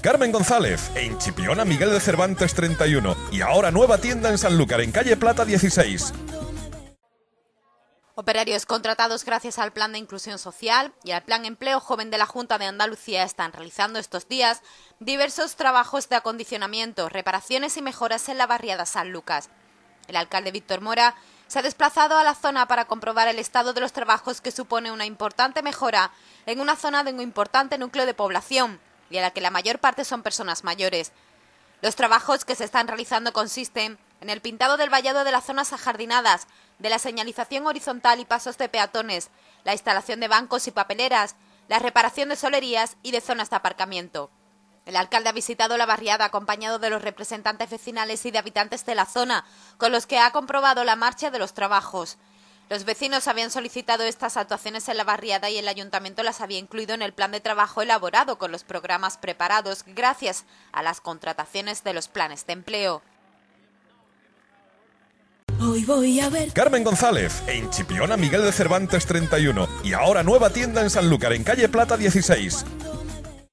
Carmen González, en Chipiona Miguel de Cervantes 31. Y ahora nueva tienda en Sanlúcar, en calle Plata 16. Operarios contratados gracias al Plan de Inclusión Social y al Plan Empleo Joven de la Junta de Andalucía están realizando estos días diversos trabajos de acondicionamiento, reparaciones y mejoras en la barriada San Lucas. El alcalde Víctor Mora se ha desplazado a la zona para comprobar el estado de los trabajos que supone una importante mejora en una zona de un importante núcleo de población y a la que la mayor parte son personas mayores. Los trabajos que se están realizando consisten en el pintado del vallado de las zonas ajardinadas, de la señalización horizontal y pasos de peatones, la instalación de bancos y papeleras, la reparación de solerías y de zonas de aparcamiento. El alcalde ha visitado la barriada acompañado de los representantes vecinales y de habitantes de la zona, con los que ha comprobado la marcha de los trabajos. Los vecinos habían solicitado estas actuaciones en la barriada y el ayuntamiento las había incluido en el plan de trabajo elaborado con los programas preparados gracias a las contrataciones de los planes de empleo. Hoy voy a ver. Carmen González, en Chipiona Miguel de Cervantes 31. Y ahora nueva tienda en Sanlúcar, en calle Plata 16.